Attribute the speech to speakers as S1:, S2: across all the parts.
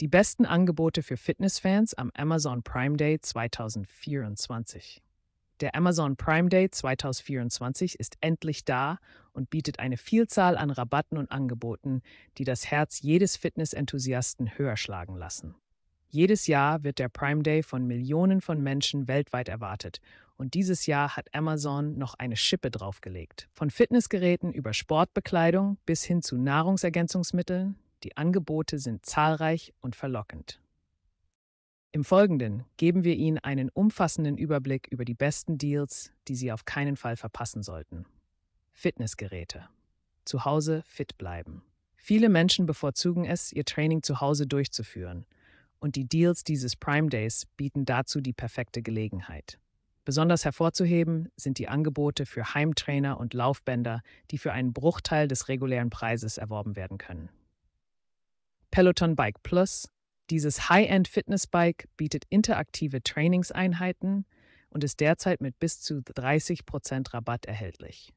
S1: Die besten Angebote für Fitnessfans am Amazon Prime Day 2024. Der Amazon Prime Day 2024 ist endlich da und bietet eine Vielzahl an Rabatten und Angeboten, die das Herz jedes Fitnessenthusiasten höher schlagen lassen. Jedes Jahr wird der Prime Day von Millionen von Menschen weltweit erwartet und dieses Jahr hat Amazon noch eine Schippe draufgelegt. Von Fitnessgeräten über Sportbekleidung bis hin zu Nahrungsergänzungsmitteln, die Angebote sind zahlreich und verlockend. Im Folgenden geben wir Ihnen einen umfassenden Überblick über die besten Deals, die Sie auf keinen Fall verpassen sollten. Fitnessgeräte. Zu Hause fit bleiben. Viele Menschen bevorzugen es, ihr Training zu Hause durchzuführen, und die Deals dieses Prime Days bieten dazu die perfekte Gelegenheit. Besonders hervorzuheben sind die Angebote für Heimtrainer und Laufbänder, die für einen Bruchteil des regulären Preises erworben werden können. Peloton Bike Plus, dieses High-End-Fitness-Bike, bietet interaktive Trainingseinheiten und ist derzeit mit bis zu 30% Rabatt erhältlich.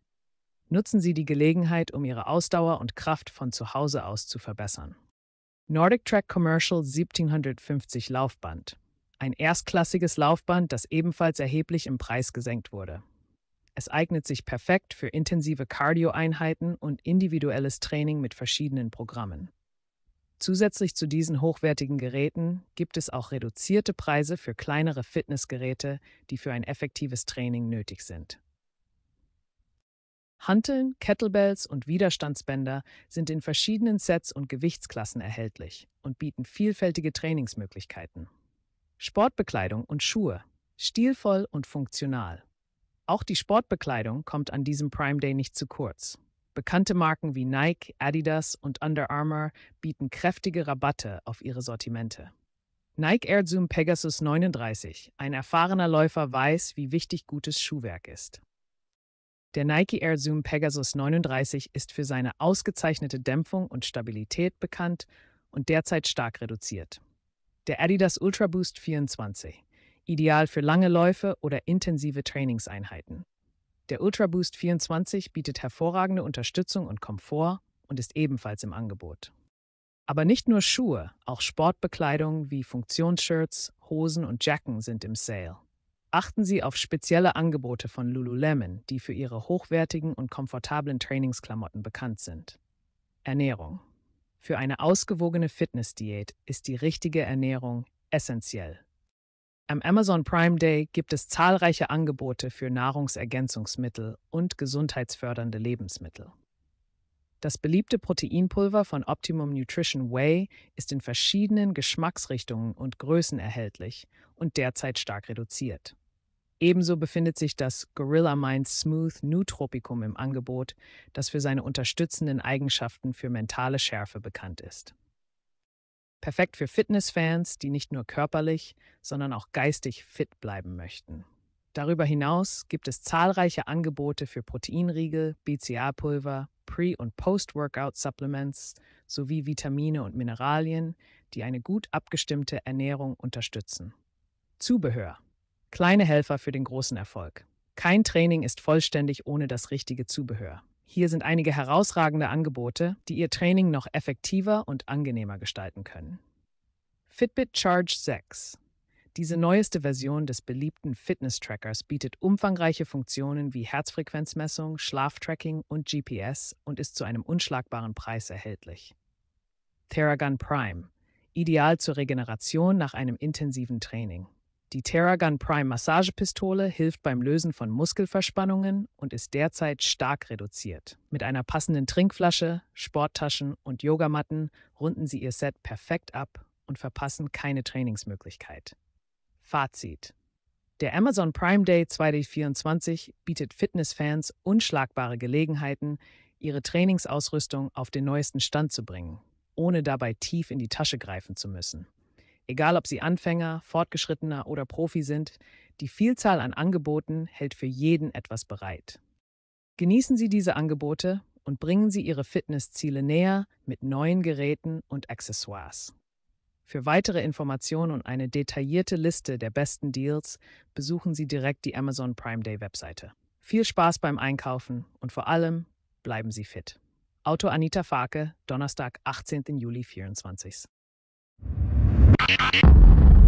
S1: Nutzen Sie die Gelegenheit, um Ihre Ausdauer und Kraft von zu Hause aus zu verbessern. Nordic Track Commercial 1750 Laufband. Ein erstklassiges Laufband, das ebenfalls erheblich im Preis gesenkt wurde. Es eignet sich perfekt für intensive Cardio-Einheiten und individuelles Training mit verschiedenen Programmen. Zusätzlich zu diesen hochwertigen Geräten gibt es auch reduzierte Preise für kleinere Fitnessgeräte, die für ein effektives Training nötig sind. Hanteln, Kettlebells und Widerstandsbänder sind in verschiedenen Sets und Gewichtsklassen erhältlich und bieten vielfältige Trainingsmöglichkeiten. Sportbekleidung und Schuhe, stilvoll und funktional. Auch die Sportbekleidung kommt an diesem Prime Day nicht zu kurz. Bekannte Marken wie Nike, Adidas und Under Armour bieten kräftige Rabatte auf ihre Sortimente. Nike Air Zoom Pegasus 39. Ein erfahrener Läufer weiß, wie wichtig gutes Schuhwerk ist. Der Nike Air Zoom Pegasus 39 ist für seine ausgezeichnete Dämpfung und Stabilität bekannt und derzeit stark reduziert. Der Adidas Ultra Boost 24, ideal für lange Läufe oder intensive Trainingseinheiten. Der Ultraboost 24 bietet hervorragende Unterstützung und Komfort und ist ebenfalls im Angebot. Aber nicht nur Schuhe, auch Sportbekleidung wie Funktionsshirts, Hosen und Jacken sind im Sale. Achten Sie auf spezielle Angebote von Lululemon, die für ihre hochwertigen und komfortablen Trainingsklamotten bekannt sind. Ernährung. Für eine ausgewogene Fitnessdiät ist die richtige Ernährung essentiell. Am Amazon Prime Day gibt es zahlreiche Angebote für Nahrungsergänzungsmittel und gesundheitsfördernde Lebensmittel. Das beliebte Proteinpulver von Optimum Nutrition Way ist in verschiedenen Geschmacksrichtungen und Größen erhältlich und derzeit stark reduziert. Ebenso befindet sich das Gorilla Mind Smooth Nootropikum im Angebot, das für seine unterstützenden Eigenschaften für mentale Schärfe bekannt ist. Perfekt für Fitnessfans, die nicht nur körperlich, sondern auch geistig fit bleiben möchten. Darüber hinaus gibt es zahlreiche Angebote für Proteinriegel, BCA-Pulver, Pre- und Post-Workout-Supplements sowie Vitamine und Mineralien, die eine gut abgestimmte Ernährung unterstützen. Zubehör. Kleine Helfer für den großen Erfolg. Kein Training ist vollständig ohne das richtige Zubehör. Hier sind einige herausragende Angebote, die Ihr Training noch effektiver und angenehmer gestalten können. Fitbit Charge 6. Diese neueste Version des beliebten Fitness-Trackers bietet umfangreiche Funktionen wie Herzfrequenzmessung, Schlaftracking und GPS und ist zu einem unschlagbaren Preis erhältlich. Theragun Prime. Ideal zur Regeneration nach einem intensiven Training. Die Terragun Prime Massagepistole hilft beim Lösen von Muskelverspannungen und ist derzeit stark reduziert. Mit einer passenden Trinkflasche, Sporttaschen und Yogamatten runden Sie Ihr Set perfekt ab und verpassen keine Trainingsmöglichkeit. Fazit. Der Amazon Prime Day 2024 bietet Fitnessfans unschlagbare Gelegenheiten, ihre Trainingsausrüstung auf den neuesten Stand zu bringen, ohne dabei tief in die Tasche greifen zu müssen. Egal, ob Sie Anfänger, Fortgeschrittener oder Profi sind, die Vielzahl an Angeboten hält für jeden etwas bereit. Genießen Sie diese Angebote und bringen Sie Ihre Fitnessziele näher mit neuen Geräten und Accessoires. Für weitere Informationen und eine detaillierte Liste der besten Deals besuchen Sie direkt die Amazon Prime Day Webseite. Viel Spaß beim Einkaufen und vor allem bleiben Sie fit. Auto Anita Farke, Donnerstag, 18. Juli 24. えっ